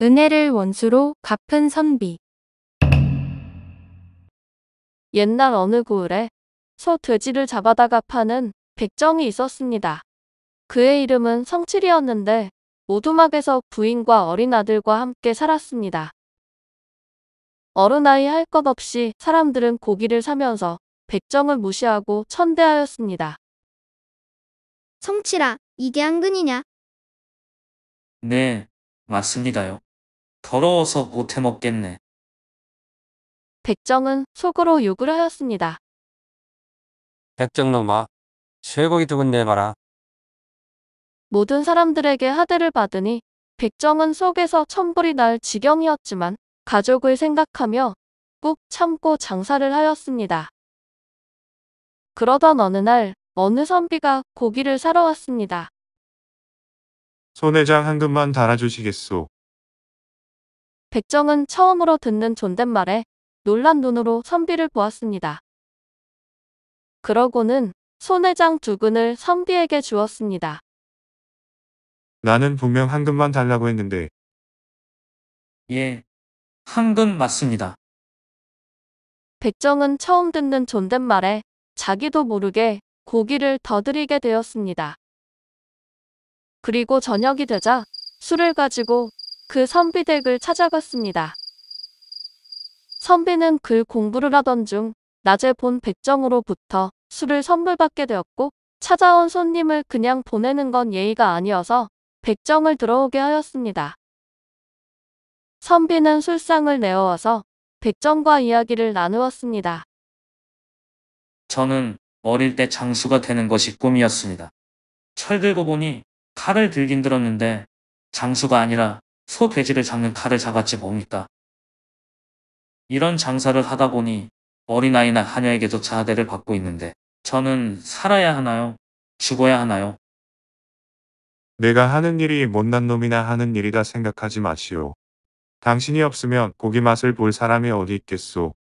은혜를 원수로 갚은 선비 옛날 어느 구울에 소 돼지를 잡아다가 파는 백정이 있었습니다. 그의 이름은 성칠이었는데 오두막에서 부인과 어린 아들과 함께 살았습니다. 어른아이 할 것 없이 사람들은 고기를 사면서 백정을 무시하고 천대하였습니다. 성칠아, 이게 한근이냐? 네, 맞습니다요. 더러워서 못해 먹겠네. 백정은 속으로 욕을 하였습니다. 백정놈아, 쇠고기 두근 내봐라. 모든 사람들에게 하대를 받으니 백정은 속에서 천불이 날 지경이었지만 가족을 생각하며 꾹 참고 장사를 하였습니다. 그러던 어느 날 어느 선비가 고기를 사러 왔습니다. 손해장 한 근만 달아주시겠소. 백정은 처음으로 듣는 존댓말에 놀란 눈으로 선비를 보았습니다. 그러고는 손해장 두근을 선비에게 주었습니다. 나는 분명 한금만 달라고 했는데 예, 한금 맞습니다. 백정은 처음 듣는 존댓말에 자기도 모르게 고기를 더드리게 되었습니다. 그리고 저녁이 되자 술을 가지고 그 선비 댁을 찾아갔습니다. 선비는 글 공부를 하던 중 낮에 본 백정으로부터 술을 선물받게 되었고 찾아온 손님을 그냥 보내는 건 예의가 아니어서 백정을 들어오게 하였습니다. 선비는 술상을 내어와서 백정과 이야기를 나누었습니다. 저는 어릴 때 장수가 되는 것이 꿈이었습니다. 철 들고 보니 칼을 들긴 들었는데 장수가 아니라 소 돼지를 잡는 칼을 잡았지 뭡니까? 이런 장사를 하다 보니 어린아이나 하녀에게조차 하대를 받고 있는데 저는 살아야 하나요? 죽어야 하나요? 내가 하는 일이 못난 놈이나 하는 일이다 생각하지 마시오. 당신이 없으면 고기 맛을 볼 사람이 어디 있겠소.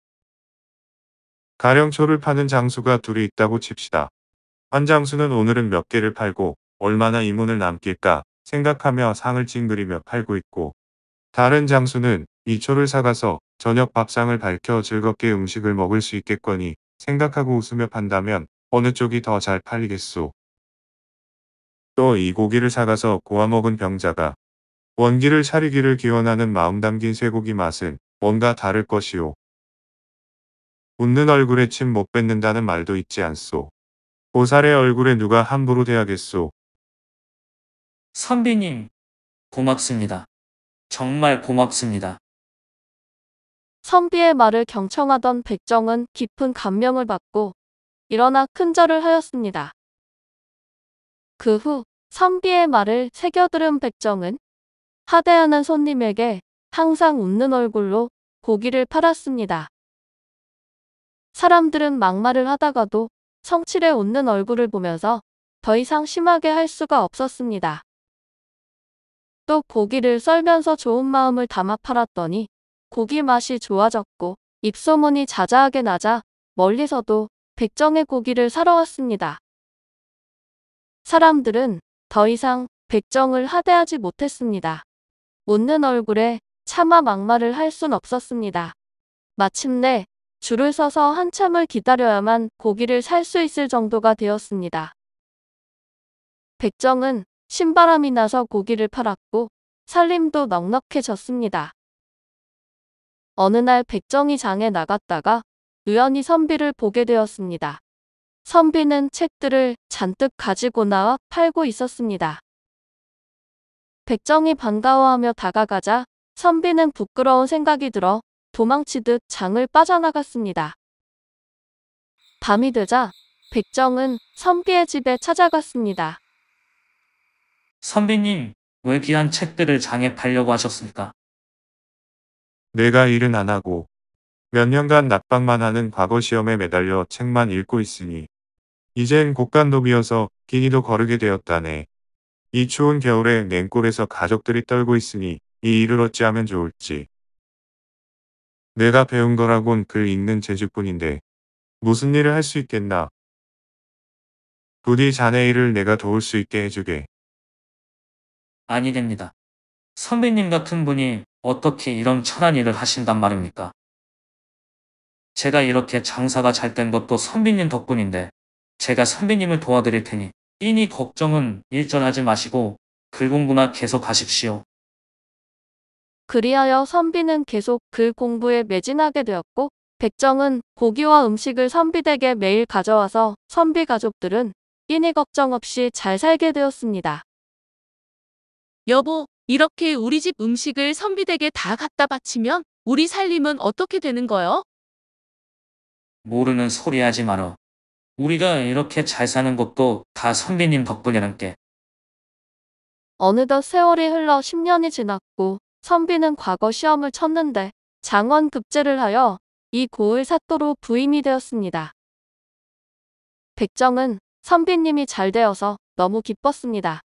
가령 초를 파는 장수가 둘이 있다고 칩시다. 한 장수는 오늘은 몇 개를 팔고 얼마나 이문을 남길까 생각하며 상을 찡그리며 팔고 있고 다른 장수는 이 초를 사가서 저녁 밥상을 밝혀 즐겁게 음식을 먹을 수 있겠거니 생각하고 웃으며 판다면 어느 쪽이 더 잘 팔리겠소. 또 이 고기를 사가서 구아 먹은 병자가 원기를 차리기를 기원하는 마음 담긴 쇠고기 맛은 뭔가 다를 것이오. 웃는 얼굴에 침 못 뱉는다는 말도 있지 않소. 보살의 얼굴에 누가 함부로 대하겠소. 선비님, 고맙습니다. 정말 고맙습니다. 선비의 말을 경청하던 백정은 깊은 감명을 받고 일어나 큰절을 하였습니다. 그 후 선비의 말을 새겨들은 백정은 하대하는 손님에게 항상 웃는 얼굴로 고기를 팔았습니다. 사람들은 막말을 하다가도 성칠에 웃는 얼굴을 보면서 더 이상 심하게 할 수가 없었습니다. 또 고기를 썰면서 좋은 마음을 담아 팔았더니 고기 맛이 좋아졌고 입소문이 자자하게 나자 멀리서도 백정의 고기를 사러 왔습니다. 사람들은 더 이상 백정을 하대하지 못했습니다. 웃는 얼굴에 차마 막말을 할 순 없었습니다. 마침내 줄을 서서 한참을 기다려야만 고기를 살 수 있을 정도가 되었습니다. 백정은 신바람이 나서 고기를 팔았고 살림도 넉넉해졌습니다. 어느 날 백정이 장에 나갔다가 우연히 선비를 보게 되었습니다. 선비는 책들을 잔뜩 가지고 나와 팔고 있었습니다. 백정이 반가워하며 다가가자 선비는 부끄러운 생각이 들어 도망치듯 장을 빠져나갔습니다. 밤이 되자 백정은 선비의 집에 찾아갔습니다. 선비님, 왜 귀한 책들을 장에 팔려고 하셨습니까? 내가 일은 안 하고 몇 년간 낮방만 하는 과거 시험에 매달려 책만 읽고 있으니 이젠 곡간놈이어서 기니도 거르게 되었다네. 이 추운 겨울에 냉골에서 가족들이 떨고 있으니 이 일을 어찌하면 좋을지. 내가 배운 거라곤 글 읽는 재주뿐인데 무슨 일을 할 수 있겠나. 부디 자네 일을 내가 도울 수 있게 해주게. 아니 됩니다. 선배님 같은 분이 어떻게 이런 천한 일을 하신단 말입니까? 제가 이렇게 장사가 잘 된 것도 선배님 덕분인데 제가 선배님을 도와드릴 테니 이니 걱정은 일절하지 마시고 글공부나 계속 하십시오. 그리하여 선비는 계속 글 공부에 매진하게 되었고 백정은 고기와 음식을 선비댁에 매일 가져와서 선비 가족들은 끼니 걱정 없이 잘 살게 되었습니다. 여보, 이렇게 우리 집 음식을 선비댁에 다 갖다 바치면 우리 살림은 어떻게 되는 거요? 모르는 소리 하지 마라. 우리가 이렇게 잘 사는 것도 다 선비님 덕분이란께 어느덧 세월이 흘러 10년이 지났고 선비는 과거 시험을 쳤는데 장원 급제를 하여 이 고을 사또로 부임이 되었습니다. 백정은 선비님이 잘 되어서 너무 기뻤습니다.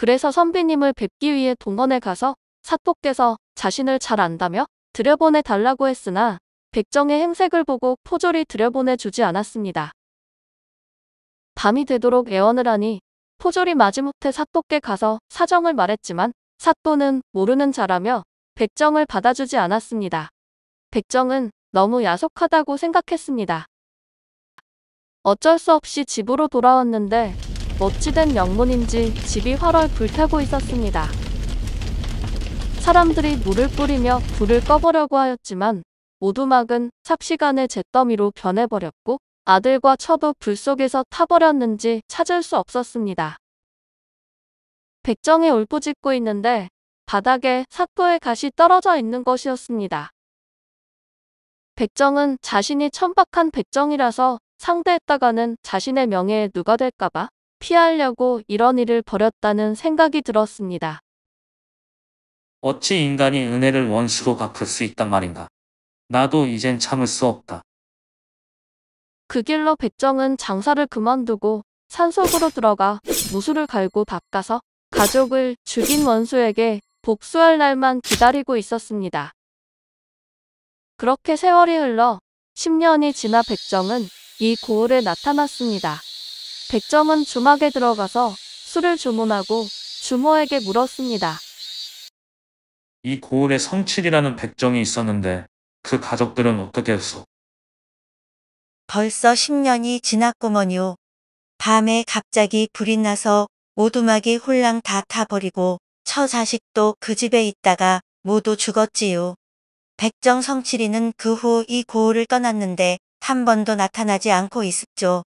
그래서 선비님을 뵙기 위해 동원에 가서 사폭께서 자신을 잘 안다며 들여보내 달라고 했으나 백정의 행색을 보고 포졸이 들여보내 주지 않았습니다. 밤이 되도록 애원을 하니 포졸이 마지못해 사또께 가서 사정을 말했지만 사또는 모르는 자라며 백정을 받아주지 않았습니다. 백정은 너무 야속하다고 생각했습니다. 어쩔 수 없이 집으로 돌아왔는데 멋지된 영문인지 집이 활활 불타고 있었습니다. 사람들이 물을 뿌리며 불을 꺼보려고 하였지만 오두막은 삽시간에 잿더미로 변해버렸고 아들과 처도 불 속에서 타버렸는지 찾을 수 없었습니다. 백정에 울부짖고 있는데 바닥에 사포의 가시 떨어져 있는 것이었습니다. 백정은 자신이 천박한 백정이라서 상대했다가는 자신의 명예에 누가 될까봐 피하려고 이런 일을 벌였다는 생각이 들었습니다. 어찌 인간이 은혜를 원수로 갚을 수 있단 말인가. 나도 이젠 참을 수 없다. 그 길로 백정은 장사를 그만두고 산속으로 들어가 무술을 갈고 닦아서 가족을 죽인 원수에게 복수할 날만 기다리고 있었습니다. 그렇게 세월이 흘러 10년이 지나 백정은 이 고을에 나타났습니다. 백점은 주막에 들어가서 술을 주문하고 주모에게 물었습니다. 이 고을에 성칠이라는 백정이 있었는데 그 가족들은 어떻게 했소? 벌써 10년이 지났구먼요. 밤에 갑자기 불이 나서 오두막이 홀랑 다 타버리고 처 자식도 그 집에 있다가 모두 죽었지요. 백정 성칠이는 그 후 이 고을을 떠났는데 한 번도 나타나지 않고 있었죠.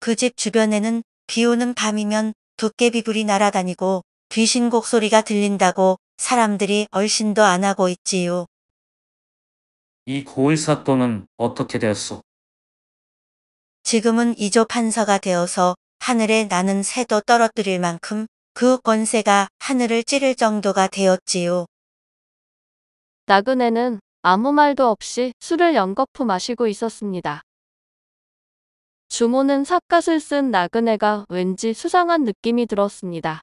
그집 주변에는 비오는 밤이면 도깨비불이 날아다니고 귀신 곡소리가 들린다고 사람들이 얼씬도 안 하고 있지요. 이고을 사건은 어떻게 되었소? 지금은 이조 판서가 되어서 하늘에 나는 새도 떨어뜨릴 만큼 그 권세가 하늘을 찌를 정도가 되었지요. 나그네는 아무 말도 없이 술을 연거푸 마시고 있었습니다. 주모는 삿갓을 쓴 나그네가 왠지 수상한 느낌이 들었습니다.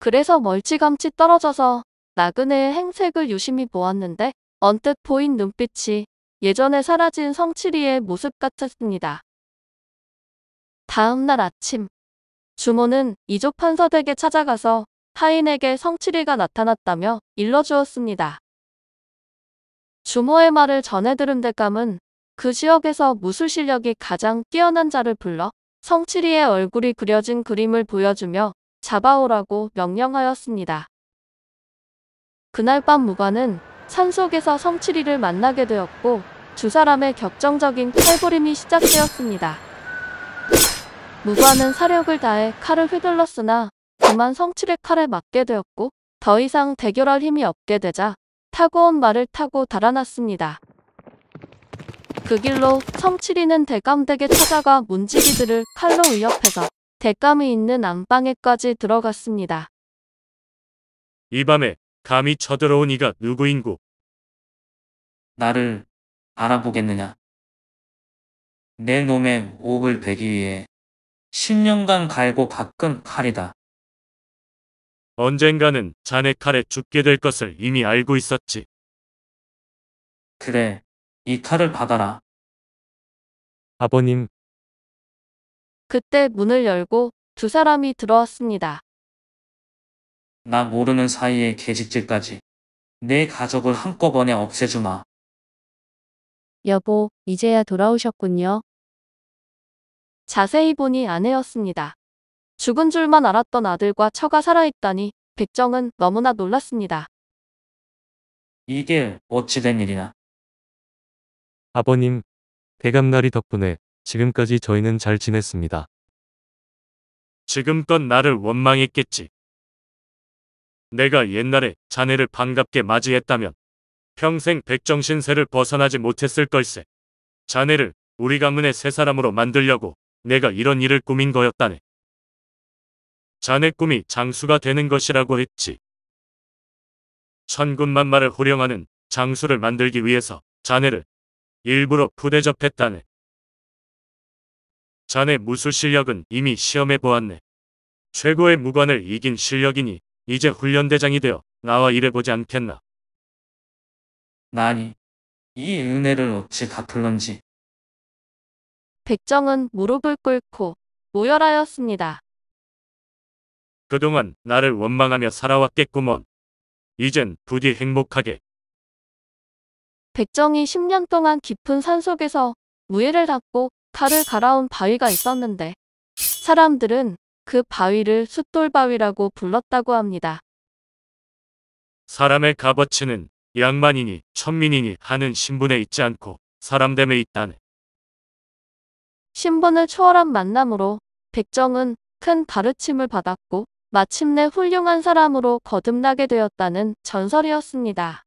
그래서 멀찌감치 떨어져서 나그네의 행색을 유심히 보았는데 언뜻 보인 눈빛이 예전에 사라진 성칠이의 모습 같았습니다. 다음날 아침 주모는 이조 판서댁에 찾아가서 하인에게 성칠이가 나타났다며 일러주었습니다. 주모의 말을 전해들은 대감은 그 지역에서 무술 실력이 가장 뛰어난 자를 불러 성치리의 얼굴이 그려진 그림을 보여주며 잡아오라고 명령하였습니다. 그날 밤 무관은 산속에서 성치리를 만나게 되었고 두 사람의 격정적인 칼부림이 시작되었습니다. 무관은 사력을 다해 칼을 휘둘렀으나 그만 성치리 칼에 맞게 되었고 더 이상 대결할 힘이 없게 되자 타고온 말을 타고 달아났습니다. 그 길로 청칠리는 대감댁에 찾아가 문지기들을 칼로 위협해서 대감이 있는 안방에까지 들어갔습니다. 이 밤에 감히 쳐들어온 이가 누구인고? 나를 알아보겠느냐? 내 놈의 옥을 베기 위해 10년간 갈고 닦은 칼이다. 언젠가는 자네 칼에 죽게 될 것을 이미 알고 있었지. 그래, 이 칼을 받아라. 아버님, 그때 문을 열고 두 사람이 들어왔습니다. 나 모르는 사이에 계집질까지. 내 가족을 한꺼번에 없애주마. 여보, 이제야 돌아오셨군요. 자세히 보니 아내였습니다. 죽은 줄만 알았던 아들과 처가 살아있다니 백정은 너무나 놀랐습니다. 이게 어찌 된 일이냐. 아버님, 대감나리 덕분에 지금까지 저희는 잘 지냈습니다. 지금껏 나를 원망했겠지. 내가 옛날에 자네를 반갑게 맞이했다면 평생 백정신세를 벗어나지 못했을 걸세. 자네를 우리 가문의 새 사람으로 만들려고 내가 이런 일을 꾸민 거였다네. 자네 꿈이 장수가 되는 것이라고 했지. 천군만마를 호령하는 장수를 만들기 위해서 자네를 일부러 부대접했다네. 자네 무술 실력은 이미 시험해보았네. 최고의 무관을 이긴 실력이니 이제 훈련대장이 되어 나와 일해보지 않겠나. 나니 이 은혜를 어찌 갚을런지. 백정은 무릎을 꿇고 모열하였습니다. 그동안 나를 원망하며 살아왔겠구먼. 이젠 부디 행복하게 백정이 10년 동안 깊은 산속에서 무예를 닦고 칼을 갈아온 바위가 있었는데 사람들은 그 바위를 숫돌바위라고 불렀다고 합니다. 사람의 값어치는 양만이니 천민이니 하는 신분에 있지 않고 사람됨에 있다네. 신분을 초월한 만남으로 백정은 큰 가르침을 받았고 마침내 훌륭한 사람으로 거듭나게 되었다는 전설이었습니다.